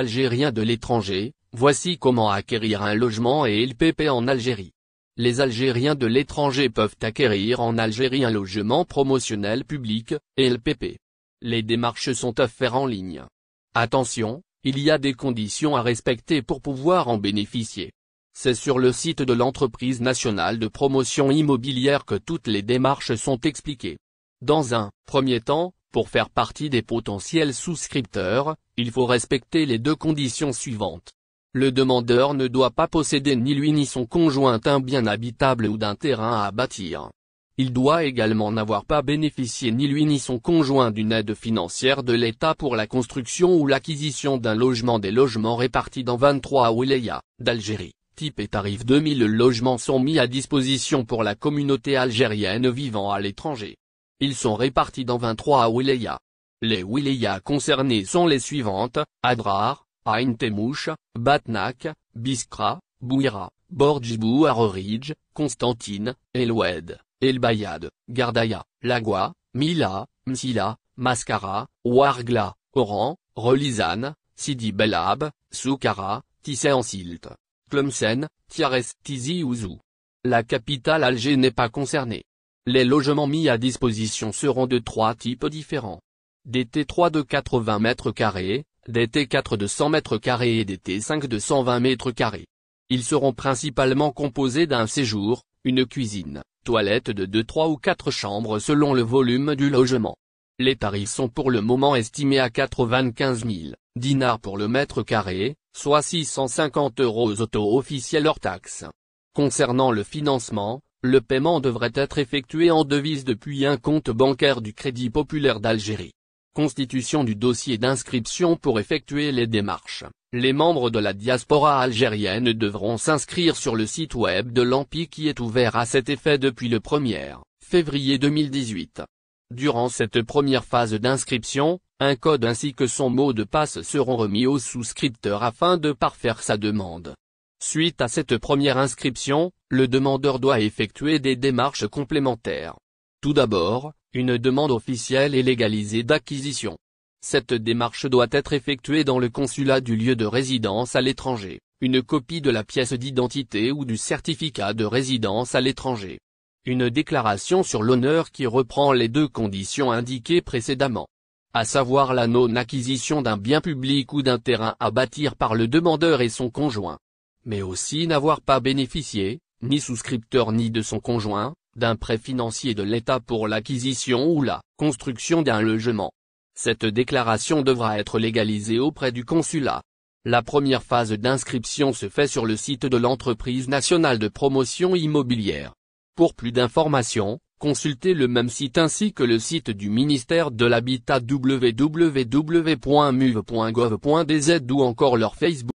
Algériens de l'étranger, voici comment acquérir un logement et LPP en Algérie. Les Algériens de l'étranger peuvent acquérir en Algérie un logement promotionnel public, et LPP. Les démarches sont à faire en ligne. Attention, il y a des conditions à respecter pour pouvoir en bénéficier. C'est sur le site de l'entreprise nationale de promotion immobilière que toutes les démarches sont expliquées. Dans un premier temps, pour faire partie des potentiels souscripteurs, il faut respecter les deux conditions suivantes. Le demandeur ne doit pas posséder ni lui ni son conjoint un bien habitable ou d'un terrain à bâtir. Il doit également n'avoir pas bénéficié ni lui ni son conjoint d'une aide financière de l'État pour la construction ou l'acquisition d'un logement des logements répartis dans 23 wilayas, d'Algérie. Type et tarif 2000 logements sont mis à disposition pour la communauté algérienne vivant à l'étranger. Ils sont répartis dans 23 wilayas. Les wilayas concernés sont les suivantes, Adrar, Ain Batnak, Biskra, Bouira, Borjibou Arorij, Constantine, El Elbayad, Gardaya, Lagua, Mila, Msila, Mascara, Wargla, Oran, Relizane, Sidi Belab, Soukara, en Silt, Tiaret, Tizi Ouzou. La capitale Alger n'est pas concernée. Les logements mis à disposition seront de trois types différents. Des T3 de 80 mètres carrés, des T4 de 100 mètres carrés et des T5 de 120 mètres carrés. Ils seront principalement composés d'un séjour, une cuisine, toilette de 2, 3 ou 4 chambres selon le volume du logement. Les tarifs sont pour le moment estimés à 95 000 dinars pour le mètre carré, soit 650 euros auto officiel hors taxes. Concernant le financement, le paiement devrait être effectué en devise depuis un compte bancaire du Crédit Populaire d'Algérie. Constitution du dossier d'inscription pour effectuer les démarches. Les membres de la diaspora algérienne devront s'inscrire sur le site web de l'AMPI qui est ouvert à cet effet depuis le 1er février 2018. Durant cette première phase d'inscription, un code ainsi que son mot de passe seront remis au souscripteur afin de parfaire sa demande. Suite à cette première inscription, le demandeur doit effectuer des démarches complémentaires. Tout d'abord, une demande officielle et légalisée d'acquisition. Cette démarche doit être effectuée dans le consulat du lieu de résidence à l'étranger, une copie de la pièce d'identité ou du certificat de résidence à l'étranger. Une déclaration sur l'honneur qui reprend les deux conditions indiquées précédemment. À savoir la non-acquisition d'un bien public ou d'un terrain à bâtir par le demandeur et son conjoint mais aussi n'avoir pas bénéficié, ni souscripteur ni de son conjoint, d'un prêt financier de l'État pour l'acquisition ou la construction d'un logement. Cette déclaration devra être légalisée auprès du consulat. La première phase d'inscription se fait sur le site de l'entreprise nationale de promotion immobilière. Pour plus d'informations, consultez le même site ainsi que le site du ministère de l'Habitat www.muve.gov.dz ou encore leur Facebook.